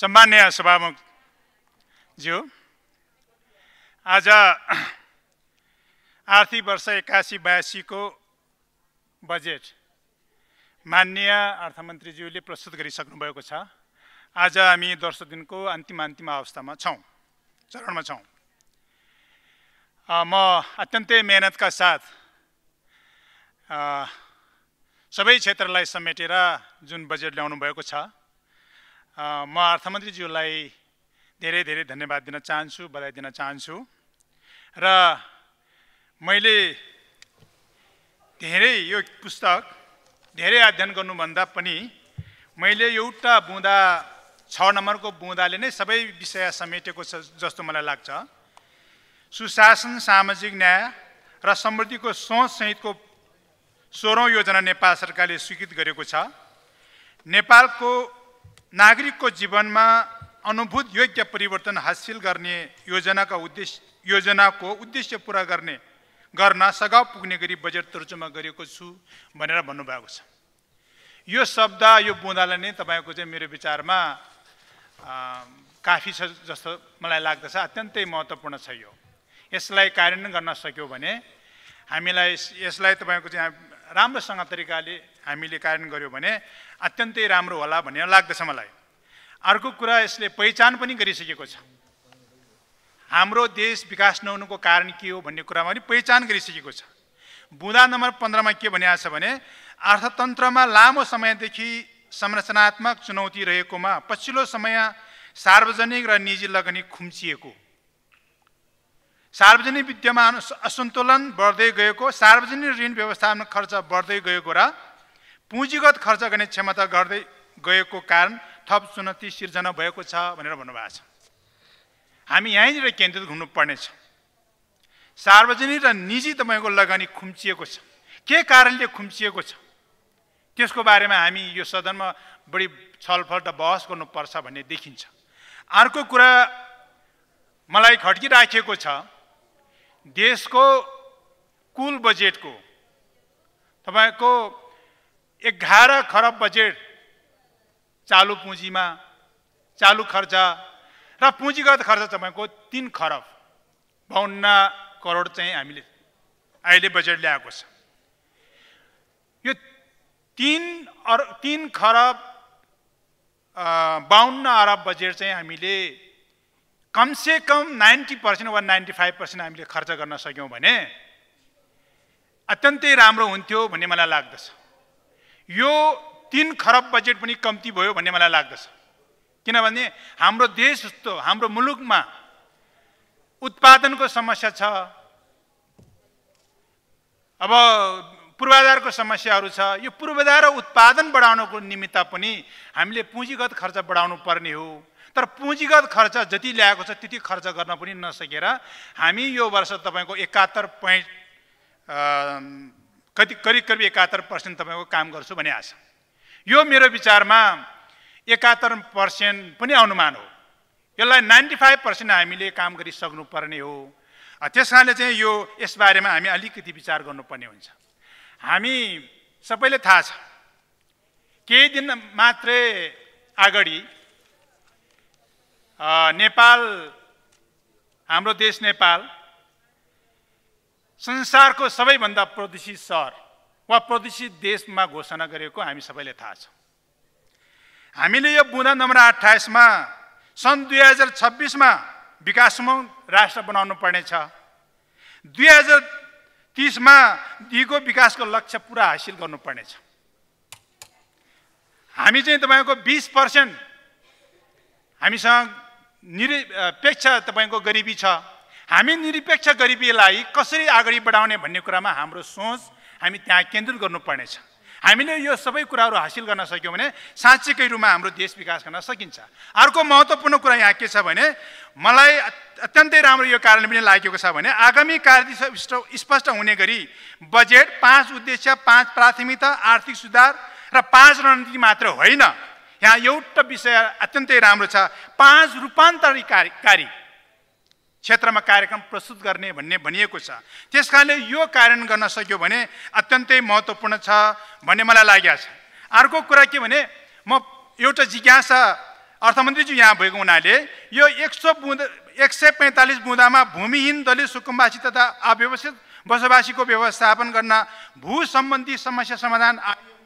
सम्मान्य सभामुखज्यू आज आर्थिक वर्ष एक्कासी बयासीको बजेट मान्य अर्थमन्त्रीज्यूले प्रस्तुत गरिसक्नुभएको छ आज हामी दर्शक दिनको अन्तिम अन्तिम अवस्थामा छौँ चरणमा छौँ म अत्यन्तै मेहनतका साथ सबै क्षेत्रलाई समेटेर जुन बजेट ल्याउनु भएको छ म अर्थमन्त्रीज्यूलाई धेरै धेरै धन्यवाद दिन चाहन्छु बधाई दिन चाहन्छु र मैले धेरै यो पुस्तक धेरै अध्ययन गर्नुभन्दा पनि मैले एउटा बुँदा छ नम्बरको बुँदाले नै सबै विषय समेटेको छ जस्तो मलाई लाग्छ सुशासन सामाजिक न्याय र समृद्धिको सोचसहितको सोह्रौँ योजना नेपाल सरकारले स्वीकृत गरेको छ नेपालको नागरिकको जीवनमा अनुभूत योग्य परिवर्तन हासिल गर्ने योजनाका उद्देश्य योजनाको उद्देश्य पुरा गर्ने गर्न सघाउ पुग्ने गरी बजेट तर्जुमा गरेको छु भनेर भन्नुभएको छ यो शब्द यो बुँदालाई नै तपाईँको चाहिँ मेरो विचारमा काफी छ जस्तो मलाई लाग्दछ अत्यन्तै महत्त्वपूर्ण छ यो यसलाई कार्यान्वयन गर्न सक्यो भने हामीलाई यसलाई तपाईँको चाहिँ राम्रोसँग तरिकाले हामीले कार्यान्वयन गऱ्यौँ भने अत्यन्तै राम्रो होला भन्ने लाग्दछ मलाई अर्को कुरा यसले पहिचान पनि गरिसकेको छ हाम्रो देश विकास नहुनुको कारण के हो भन्ने कुरामा पनि पहिचान गरिसकेको छ बुँदा नम्बर पन्ध्रमा के भनिएको छ भने अर्थतन्त्रमा लामो समयदेखि संरचनात्मक चुनौती रहेकोमा पछिल्लो समय सार्वजनिक र निजी लगानी खुम्चिएको सार्वजनिक विद्यमान असन्तुलन बढ्दै गएको सार्वजनिक ऋण व्यवस्थापन खर्च बढ्दै गएको र पुँजीगत खर्च गर्ने क्षमता गर्दै गएको कारण थप चुनौती सिर्जना भएको छ भनेर भन्नुभएको छ हामी यहीँनिर केन्द्रित हुनुपर्नेछ सार्वजनिक र निजी तपाईँको लगानी खुम्चिएको छ के कारणले खुम्चिएको छ त्यसको बारेमा हामी यो सदनमा बढी छलफल र बहस गर्नुपर्छ भन्ने देखिन्छ अर्को कुरा मलाई खड्किराखेको छ देशको कुल बजेटको तपाईँको एघार खरब बजेट चालु पुँजीमा चालु खर्च र पुँजीगत खर्च तपाईँको तिन खरब बाहन्न करोड चाहिँ हामीले अहिले बजेट ल्याएको छ यो तिन अर तिन खरब बाहन्न अरब बजेट चाहिँ हामीले कमसे कम नाइन्टी पर्सेन्ट वा नाइन्टी फाइभ पर्सेन्ट हामीले खर्च गर्न सक्यौँ भने अत्यन्तै राम्रो हुन्थ्यो भन्ने मलाई लाग्दछ यो तिन खरब बजेट पनि कम्ती भयो भन्ने मलाई लाग्दछ किनभने हाम्रो देश जस्तो हाम्रो मुलुकमा उत्पादनको समस्या छ अब पूर्वाधारको समस्याहरू छ यो पूर्वाधार उत्पादन बढाउनको निमित्त पनि हामीले पुँजीगत खर्च बढाउनु पर्ने हो तर पुँजीगत खर्च जति ल्याएको छ त्यति खर्च गर्न पनि नसकेर हामी यो वर्ष तपाईँको एकात्तर पोइन्ट कति करिब करिब एकात्तर पर्सेन्ट तपाईँको काम गर्छु भने आशा यो मेरो विचारमा एकात्तर पर्सेन्ट पनि अनुमान हो यसलाई नाइन्टी फाइभ पर्सेन्ट हामीले काम गरिसक्नुपर्ने हो त्यस कारणले चाहिँ यो यसबारेमा हामी अलिकति विचार गर्नुपर्ने हुन्छ हामी सबैले थाहा छ केही दिन मात्रै अगाडि नेपाल हाम्रो देश नेपाल संसारको सबैभन्दा प्रदूषित सहर वा प्रदूषित देशमा घोषणा गरेको हामी सबैले थाहा छ हामीले यो बुँदा नम्बर अठाइसमा सन् दुई हजार छब्बिसमा विकासमूल राष्ट्र बनाउनु पर्नेछ दुई हजार तिसमा दिगो विकासको लक्ष्य पुरा हासिल गर्नुपर्नेछ हामी चाहिँ तपाईँको बिस पर्सेन्ट हामीसँग निरपेक्ष तपाईँको गरिबी छ हामी निरपेक्ष गरिबीलाई कसरी अगाडि बढाउने भन्ने कुरामा हाम्रो सोच हामी त्यहाँ केन्द्रित गर्नुपर्नेछ हामीले यो सबै कुराहरू हासिल गर्न सक्यौँ भने साँच्चीकै रूपमा हाम्रो देश विकास गर्न सकिन्छ अर्को महत्त्वपूर्ण कुरा यहाँ के छ भने मलाई अत्यन्तै राम्रो यो कारणले पनि लागेको छ भने आगामी कार्यदिशा स्पष्ट हुने गरी बजेट पाँच उद्देश्य पाँच प्राथमिकता आर्थिक सुधार र पाँच रणनीति मात्र होइन यहाँ एउटा विषय अत्यन्तै राम्रो छ पाँच रूपान्तरणकारी क्षेत्रमा कार्यक्रम प्रस्तुत गर्ने भन्ने भनिएको छ त्यस कारणले यो कार्यान्वयन गर्न सक्यो भने अत्यन्तै महत्त्वपूर्ण छ भन्ने मलाई लागेको छ अर्को कुरा के भने म एउटा जिज्ञासा अर्थमन्त्रीज्यू यहाँ भएको हुनाले यो एक सौ बुँदा एक सय पैँतालिस बुँदामा भूमिहीन दलित सुकुम्बासी तथा अव्यवस्थित बसोबासीको व्यवस्थापन गर्न भू सम्बन्धी समस्या समाधान आयोग